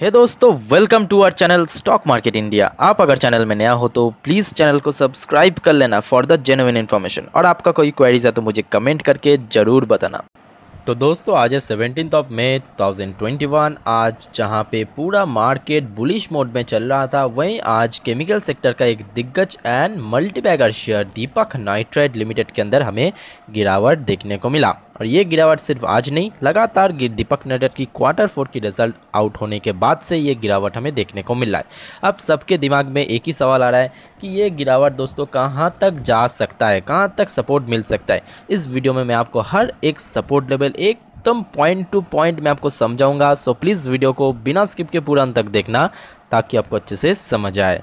हे hey दोस्तों welcome to our channel stock market India आप अगर चैनल में नया हो तो प्लीज़ चैनल को सब्सक्राइब कर लेना फॉर द जेनुइन इन्फॉर्मेशन और आपका कोई क्वेरीज है तो मुझे कमेंट करके ज़रूर बताना तो दोस्तों आज है सेवनटीन ऑफ मे 2021 आज जहां पे पूरा मार्केट बुलिश मोड में चल रहा था वहीं आज केमिकल सेक्टर का एक दिग्गज and multibagger share Deepak nitrite limited के अंदर हमें गिरावट देखने को मिला और ये गिरावट सिर्फ आज नहीं लगातार दीपक नड्डर की क्वार्टर फोर की रिजल्ट आउट होने के बाद से ये गिरावट हमें देखने को मिल रहा है अब सबके दिमाग में एक ही सवाल आ रहा है कि ये गिरावट दोस्तों कहाँ तक जा सकता है कहाँ तक सपोर्ट मिल सकता है इस वीडियो में मैं आपको हर एक सपोर्ट लेवल एक एकदम पॉइंट टू पॉइंट मैं आपको समझाऊंगा सो प्लीज़ वीडियो को बिना स्किप के पूरा अंत तक देखना ताकि आपको अच्छे से समझ आए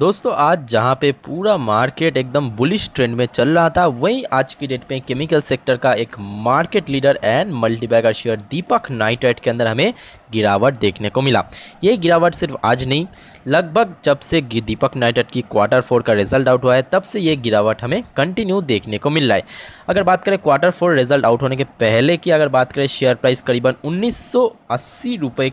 दोस्तों आज जहां पे पूरा मार्केट एकदम बुलिश ट्रेंड में चल रहा था वहीं आज की डेट में केमिकल सेक्टर का एक market leader and multibagger share Deepak nitrite के अंदर हमें गिरावट देखने को मिला ये गिरावट सिर्फ आज नहीं लगभग जब से दीपक नाइट्रेट की क्वार्टर फोर का रिजल्ट आउट हुआ है तब से ये गिरावट हमें कंटिन्यू देखने को मिल रहा है अगर बात करें क्वार्टर फोर रिजल्ट आउट होने के पहले की अगर बात करें शेयर प्राइस करीबन उन्नीस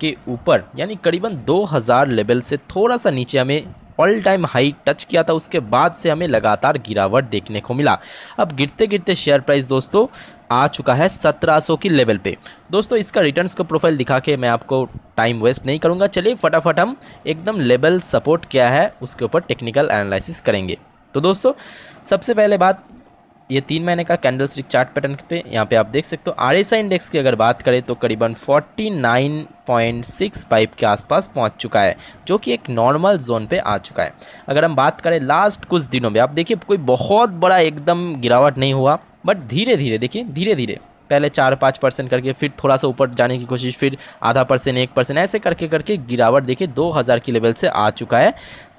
के ऊपर यानी करीबन दो लेवल से थोड़ा सा नीचे हमें ऑल टाइम हाई टच किया था उसके बाद से हमें लगातार गिरावट देखने को मिला अब गिरते गिरते शेयर प्राइस दोस्तों आ चुका है 1700 की लेवल पे दोस्तों इसका रिटर्न्स का प्रोफाइल दिखा के मैं आपको टाइम वेस्ट नहीं करूँगा चलिए फटाफट हम एकदम लेवल सपोर्ट क्या है उसके ऊपर टेक्निकल एनालिसिस करेंगे तो दोस्तों सबसे पहले बात ये तीन महीने का कैंडल स्टिक चार्ट पैटर्न पे यहाँ पे आप देख सकते हो आर इंडेक्स की अगर बात करें तो करीबन 49.65 के आसपास पहुँच चुका है जो कि एक नॉर्मल जोन पे आ चुका है अगर हम बात करें लास्ट कुछ दिनों में आप देखिए कोई बहुत बड़ा एकदम गिरावट नहीं हुआ बट धीरे धीरे देखिए धीरे धीरे पहले चार पाँच परसेंट करके फिर थोड़ा सा ऊपर जाने की कोशिश फिर आधा परसेंट एक परसेंट ऐसे करके करके गिरावट देखिए 2000 की लेवल से आ चुका है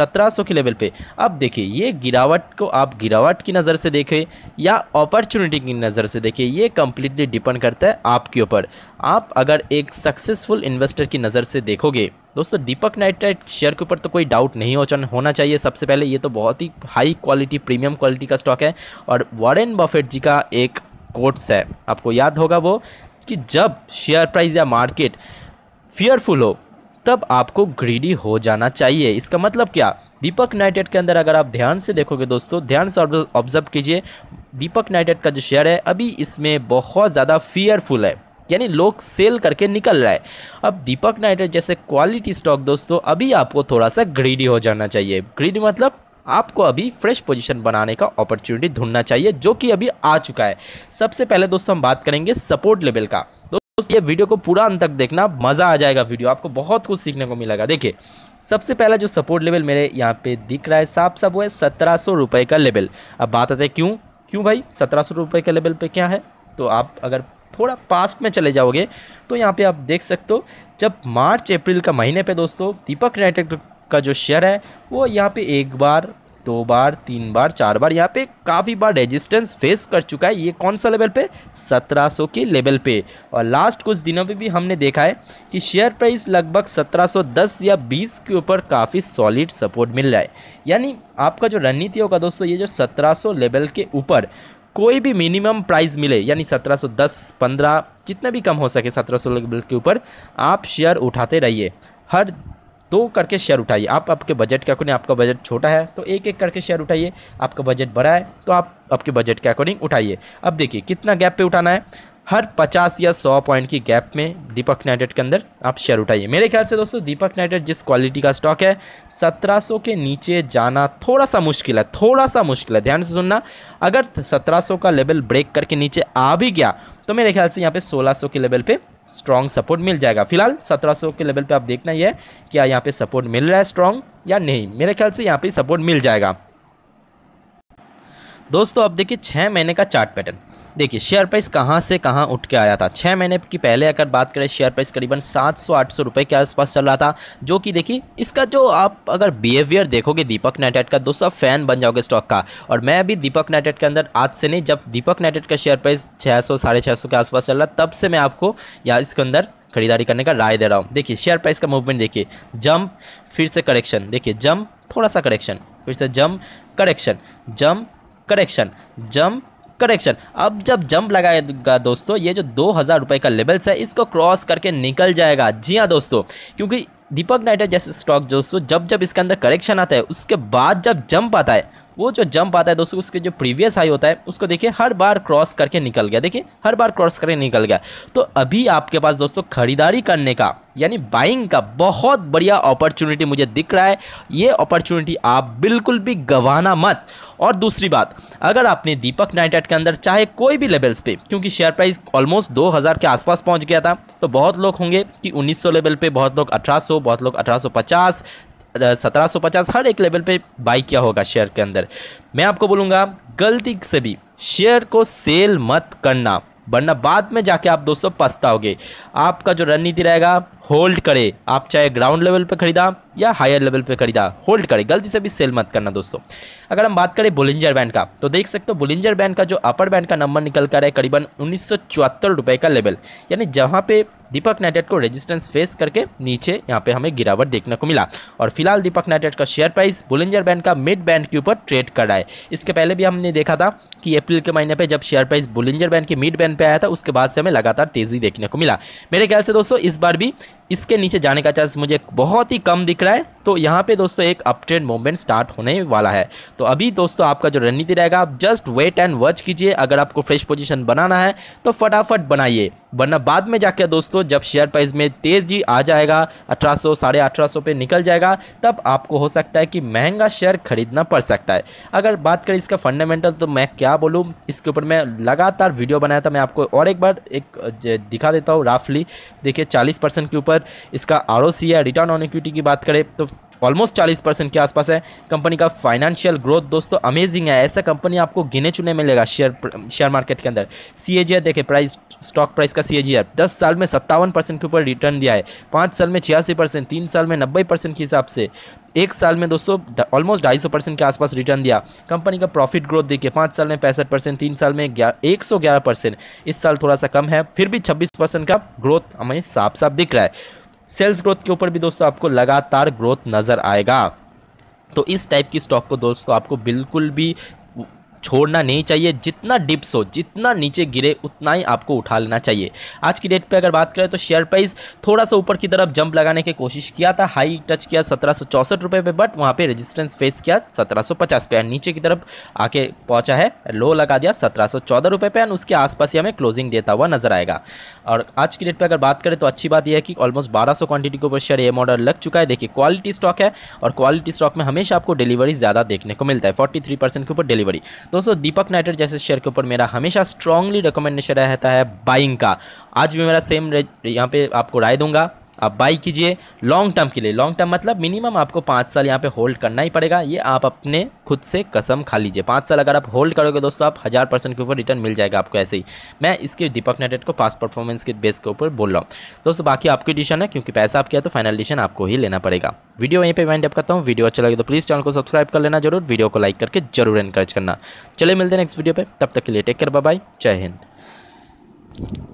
1700 के लेवल पे अब देखिए ये गिरावट को आप गिरावट की नज़र से देखें या अपॉर्चुनिटी की नज़र से देखें ये कम्प्लीटली डिपेंड करता है आपके ऊपर आप अगर एक सक्सेसफुल इन्वेस्टर की नज़र से देखोगे दोस्तों दीपक नाइट्राइट शेयर के ऊपर तो कोई डाउट नहीं होना चाहिए सबसे पहले ये तो बहुत ही हाई क्वालिटी प्रीमियम क्वालिटी का स्टॉक है और वॉरेन बफेट जी का एक कोट्स है आपको याद होगा वो कि जब शेयर प्राइस या मार्केट फियरफुल हो तब आपको ग्रीडी हो जाना चाहिए इसका मतलब क्या दीपक नाइटेड के अंदर अगर आप ध्यान से देखोगे दोस्तों ध्यान से ऑब्जर्व कीजिए दीपक नाइटेड का जो शेयर है अभी इसमें बहुत ज़्यादा फियरफुल है यानी लोग सेल करके निकल रहा है अब दीपक नाइटेड जैसे क्वालिटी स्टॉक दोस्तों अभी आपको थोड़ा सा ग्रीडी हो जाना चाहिए ग्रीडी मतलब आपको अभी फ्रेश पोजीशन बनाने का अपॉर्चुनिटी ढूंढना चाहिए जो कि अभी आ चुका है सबसे पहले दोस्तों हम बात करेंगे सपोर्ट लेवल का दोस्तों ये वीडियो को पूरा अंत तक देखना मज़ा आ जाएगा वीडियो आपको बहुत कुछ सीखने को मिलेगा देखिए सबसे पहला जो सपोर्ट लेवल मेरे यहाँ पे दिख रहा है साफ साफ वो है सत्रह सौ रुपये का लेवल अब बात आते हैं क्यों क्यों भाई सत्रह सौ रुपये का लेवल पर क्या है तो आप अगर थोड़ा पास्ट में चले जाओगे तो यहाँ पे आप देख सकते हो जब मार्च अप्रैल का महीने पे दोस्तों दीपक नेटवर्क का जो शेयर है वो यहाँ पे एक बार दो बार तीन बार चार बार यहाँ पे काफ़ी बार रेजिस्टेंस फेस कर चुका है ये कौन सा लेवल पे 1700 के लेवल पे और लास्ट कुछ दिनों में भी हमने देखा है कि शेयर प्राइस लगभग 1710 या 20 के ऊपर काफ़ी सॉलिड सपोर्ट मिल रहा है यानी आपका जो रणनीति होगा दोस्तों ये जो 1700 लेवल के ऊपर कोई भी मिनिमम प्राइस मिले यानी 1710 15 जितना भी कम हो सके 1700 लेवल के ऊपर आप शेयर उठाते रहिए हर दो करके शेयर उठाइए आप आपके बजट के अकॉर्डिंग आपका बजट छोटा है तो एक एक करके शेयर उठाइए आपका बजट बड़ा है तो आप आपके बजट के अकॉर्डिंग उठाइए अब देखिए कितना गैप पे उठाना है हर 50 या 100 पॉइंट की गैप में दीपक नाइटेड के अंदर आप शेयर उठाइए मेरे ख्याल से दोस्तों दीपक नाइटेड जिस क्वालिटी का स्टॉक है 1700 के नीचे जाना थोड़ा सा मुश्किल है थोड़ा सा मुश्किल है ध्यान से सुनना अगर 1700 का लेवल ब्रेक करके नीचे आ भी गया तो मेरे ख्याल से यहाँ पे 1600 के लेवल पे स्ट्रॉन्ग सपोर्ट मिल जाएगा फिलहाल 1700 के लेवल पे आप देखना ही है क्या यहाँ पे सपोर्ट मिल रहा है स्ट्रॉन्ग या नहीं मेरे ख्याल से यहाँ पे सपोर्ट मिल जाएगा दोस्तों अब देखिए छः महीने का चार्ट पैटर्न देखिए शेयर प्राइस कहाँ से कहाँ उठ के आया था छः महीने की पहले अगर बात करें शेयर प्राइस करीबन सात सौ आठ सौ रुपये के आसपास चल रहा था जो कि देखिए इसका जो आप अगर बिहेवियर देखोगे दीपक नेटेट का दोस्तों फैन बन जाओगे स्टॉक का और मैं भी दीपक नेटेट के अंदर आज से नहीं जब दीपक नेटेट का शेयर प्राइस छः सौ साढ़े छः सौ के आसपास चल रहा तब से मैं आपको या इसके अंदर खरीदारी करने का राय दे रहा हूँ देखिए शेयर प्राइस का मूवमेंट देखिए जंप फिर से करेक्शन देखिए जंप थोड़ा सा करेक्शन फिर से jump correction jump correction jump correction अब जब जंप लगाएगा दोस्तों ये जो दो हज़ार रुपये का लेवल्स है इसको क्रॉस करके निकल जाएगा जी हाँ दोस्तों क्योंकि दीपक नाइटर जैसे स्टॉक दोस्तों जब जब इसके अंदर करेक्शन आता है उसके बाद जब जंप आता है वो जो जंप आता है दोस्तों उसके जो प्रीवियस हाई होता है उसको देखिए हर बार क्रॉस करके निकल गया देखिए हर बार क्रॉस करके निकल गया तो अभी आपके पास दोस्तों खरीदारी करने का यानी बाइंग का बहुत बढ़िया अपॉर्चुनिटी मुझे दिख रहा है ये अपॉर्चुनिटी आप बिल्कुल भी गंवाना मत और दूसरी बात अगर आपने दीपक नाइट एट के अंदर चाहे कोई भी लेवल्स पे क्योंकि शेयर प्राइस ऑलमोस्ट 2000 के आसपास पहुंच गया था तो बहुत लोग होंगे कि 1900 लेवल पे बहुत लोग 1800 बहुत लोग 1850 सत्रह सौ पचास हर एक लेवल पे बाई किया होगा शेयर के अंदर मैं आपको बोलूँगा गलती से भी शेयर को सेल मत करना वरना बाद में जाके आप दोस्तों पछताओगे आपका जो रणनीति रहेगा होल्ड करे आप चाहे ग्राउंड लेवल पे खरीदा या हायर लेवल पे खरीदा होल्ड करे गलती से भी सेल मत करना दोस्तों अगर हम बात करें बुलिंजर बैंड का तो देख सकते हो बुलिंजर बैंड का जो अपर बैंड का नंबर निकल कर है करीबन उन्नीस रुपए का लेवल यानी जहाँ पे दीपक नाइटेड को रेजिस्टेंस फेस करके नीचे यहाँ पे हमें गिरावट देखने को मिला और फिलहाल दीपक नाइटेड का शेयर प्राइस बुलिंजर बैंड का मिड बैंड के ऊपर ट्रेड कर रहा है इसके पहले भी हमने देखा था कि अप्रैल के महीने पे जब शेयर प्राइस बुलिंजर बैंड के मिड बैंड पे आया था उसके बाद से हमें लगातार तेजी देखने को मिला मेरे ख्याल से दोस्तों इस बार भी इसके नीचे जाने का चांस मुझे बहुत ही कम दिख रहा है तो यहाँ पे दोस्तों एक अप ट्रेंड मूवमेंट स्टार्ट होने वाला है तो अभी दोस्तों आपका जो रणनीति रहेगा आप जस्ट वेट एंड वॉच कीजिए अगर आपको फ्रेश पोजीशन बनाना है तो फटाफट बनाइए वरना बाद में जाकर दोस्तों जब शेयर प्राइस में तेजी आ जाएगा अठारह सौ साढ़े अठारह सौ पे निकल जाएगा तब आपको हो सकता है कि महंगा शेयर खरीदना पड़ सकता है अगर बात करें इसका फंडामेंटल तो मैं क्या बोलूँ इसके ऊपर मैं लगातार वीडियो बनाया था मैं आपको और एक बार एक दिखा देता हूँ राफली देखिए चालीस के ऊपर पर इसका आर या रिटर्न ऑन इक्विटी की बात करें तो ऑलमोस्ट चालीस परसेंट के आसपास है कंपनी का फाइनेंशियल ग्रोथ दोस्तों अमेजिंग है ऐसा कंपनी आपको गिने चुने मिलेगा शेयर शेयर मार्केट के अंदर सी ए देखे प्राइस स्टॉक प्राइस का सी ए दस साल में सत्तावन परसेंट के ऊपर रिटर्न दिया है पाँच साल में छियासी परसेंट तीन साल में नब्बे परसेंट के हिसाब से एक साल में दोस्तों ऑलमोस्ट ढाई सौ परसेंट के आसपास रिटर्न दिया कंपनी का प्रॉफिट ग्रोथ देखिए पाँच साल में पैंसठ परसेंट तीन साल में एक सौ ग्यारह परसेंट इस साल थोड़ा सा कम है फिर भी छब्बीस परसेंट का ग्रोथ हमें साफ साफ दिख रहा है सेल्स ग्रोथ के ऊपर भी दोस्तों आपको लगातार ग्रोथ नज़र आएगा तो इस टाइप की स्टॉक को दोस्तों आपको बिल्कुल भी छोड़ना नहीं चाहिए जितना डिप्स हो जितना नीचे गिरे उतना ही आपको उठा लेना चाहिए आज की डेट पे अगर बात करें तो शेयर प्राइस थोड़ा सा ऊपर की तरफ जंप लगाने की कोशिश किया था हाई टच किया सत्रह रुपए पे बट वहाँ पे रेजिस्टेंस फेस किया पचास पे एंड नीचे की तरफ आके पहुंचा है लो लगा दिया सत्रह रुपये पे एंड उसके आसपास ही हमें क्लोजिंग देता हुआ नजर आएगा और आज की डेट पर अगर बात करें तो अच्छी बात यह है कि ऑलमोस्ट बारह क्वांटिटी के ऊपर शेयर ये मॉडल लग चुका है देखिए क्वालिटी स्टॉक है और क्वालिटी स्टॉक में हमेशा आपको डिलीवरी ज़्यादा देखने को मिलता है फोर्टी के ऊपर डिलीवरी दोस्तों दीपक नाइटर जैसे शेयर के ऊपर मेरा हमेशा स्ट्रांगली रिकमेंडेशन रहता है बाइंग का आज भी मेरा सेम यहाँ पे आपको राय दूंगा आप बाई कीजिए लॉन्ग टर्म के लिए लॉन्ग टर्म मतलब मिनिमम आपको पाँच साल यहाँ पे होल्ड करना ही पड़ेगा ये आप अपने खुद से कसम खा लीजिए पाँच साल अगर आप होल्ड करोगे दोस्तों आप हज़ार परसेंट के ऊपर रिटर्न मिल जाएगा आपको ऐसे ही मैं इसके दीपक नेटेड को पास परफॉर्मेंस के बेस के ऊपर बोल रहा हूँ दोस्तों बाकी आपकी डिसीजन है क्योंकि पैसा आप किया तो फाइनल डिसीशन आपको ही लेना पड़ेगा वीडियो यहीं पर वाइंड अप करता हूँ वीडियो अच्छा लगे तो प्लीज़ चैनल को सब्सक्राइब कर लेना जरूर वीडियो को लाइक करके जरूर एनकरेज करना चले मिलते हैं नेक्स्ट वीडियो पर तब तक के लिए टेक केयर बाय जय हिंद